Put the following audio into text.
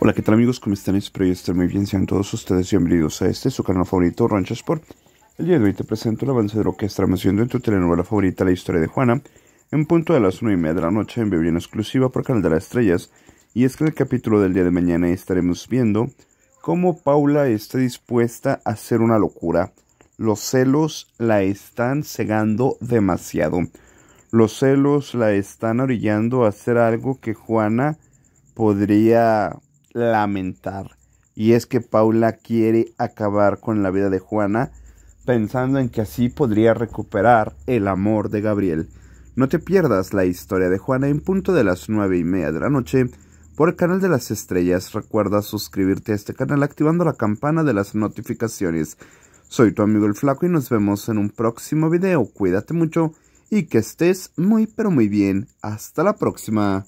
Hola, ¿qué tal amigos? ¿Cómo están? Espero que estén muy bien. Sean todos ustedes bienvenidos a este, su canal favorito, Rancho Sport. El día de hoy te presento el avance de lo que estaremos viendo en tu telenovela favorita, La Historia de Juana, en punto de las 9 y media de la noche, en vivo exclusiva por Canal de las Estrellas. Y es que en el capítulo del día de mañana estaremos viendo cómo Paula está dispuesta a hacer una locura. Los celos la están cegando demasiado. Los celos la están orillando a hacer algo que Juana podría lamentar. Y es que Paula quiere acabar con la vida de Juana pensando en que así podría recuperar el amor de Gabriel. No te pierdas la historia de Juana en punto de las nueve y media de la noche por el canal de las estrellas. Recuerda suscribirte a este canal activando la campana de las notificaciones. Soy tu amigo el Flaco y nos vemos en un próximo video. Cuídate mucho y que estés muy pero muy bien. Hasta la próxima.